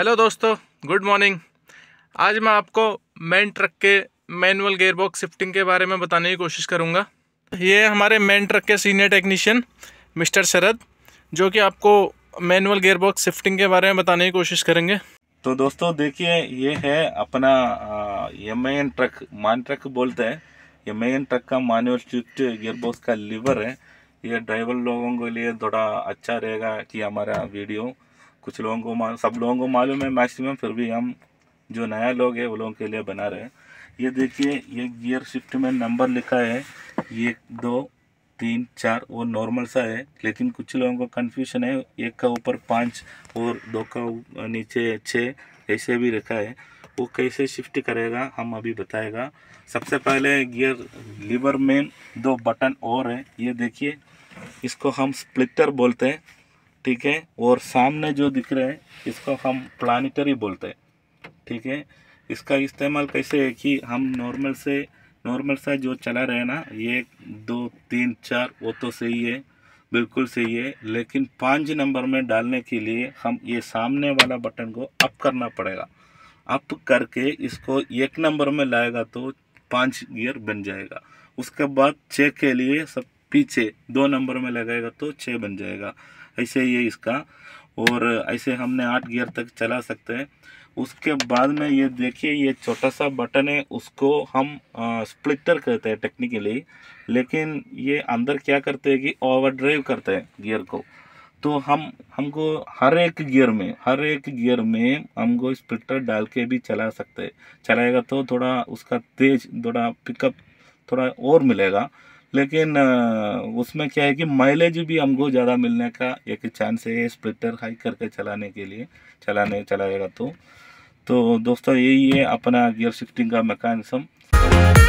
hello दोस्तों good morning आज मैं आपको मेन ट्रक के मैनुअल गेयरबॉक्स शिफ्टिंग के बारे में बताने की कोशिश करूँगा ये हमारे मेन ट्रक के सीनियर टेक्नीशियन मिस्टर शरद जो कि आपको मैनुअल गेयरबॉक्स शिफ्टिंग के बारे में बताने की कोशिश करेंगे तो दोस्तों देखिए ये है अपना आ, ये मेन ट्रक मान ट्रक बोलते हैं ये मेन ट्रक का मैनुअल शिफ्ट गेयरबॉक्स का लिवर है ये ड्राइवर लोगों के लिए थोड़ा अच्छा रहेगा कि हमारा वीडियो कुछ लोगों को सब लोगों को मालूम है मैक्सिमम फिर भी हम जो नया लोग है वो लोगों के लिए बना रहे हैं ये देखिए ये गियर शिफ्ट में नंबर लिखा है एक दो तीन चार वो नॉर्मल सा है लेकिन कुछ लोगों को कन्फ्यूशन है एक का ऊपर पाँच और दो का नीचे छः ऐसे भी रखा है वो कैसे शिफ्ट करेगा हम अभी बताएगा सबसे पहले गियर लीवर में दो बटन और है ये देखिए इसको हम स्प्लिटर बोलते हैं ठीक है और सामने जो दिख रहे हैं इसको हम प्लानिटरी बोलते हैं ठीक है इसका इस्तेमाल कैसे है कि हम नॉर्मल से नॉर्मल सा जो चला रहे ना ये दो तीन चार वो तो सही है बिल्कुल सही है लेकिन पाँच नंबर में डालने के लिए हम ये सामने वाला बटन को अप करना पड़ेगा अप करके इसको एक नंबर में लाएगा तो पाँच गियर बन जाएगा उसके बाद चेक के लिए सब पीछे दो नंबर में लगाएगा तो छः बन जाएगा ऐसे ही इसका और ऐसे हमने आठ गियर तक चला सकते हैं उसके बाद में ये देखिए ये छोटा सा बटन है उसको हम स्प्लिटर कहते हैं टेक्निकली लेकिन ये अंदर क्या करते हैं कि ओवर ड्राइव करते हैं गियर को तो हम हमको हर एक गियर में हर एक गियर में हमको स्प्लिटर डाल के भी चला सकते हैं चलाएगा तो थोड़ा उसका तेज थोड़ा पिकअप थोड़ा और मिलेगा लेकिन उसमें क्या है कि माइलेज भी हमको ज़्यादा मिलने का एक चांस है स्प्लिटर हाई करके चलाने के लिए चलाने चलाएगा तो तो दोस्तों यही है अपना गियर शिफ्टिंग का मेकानिजम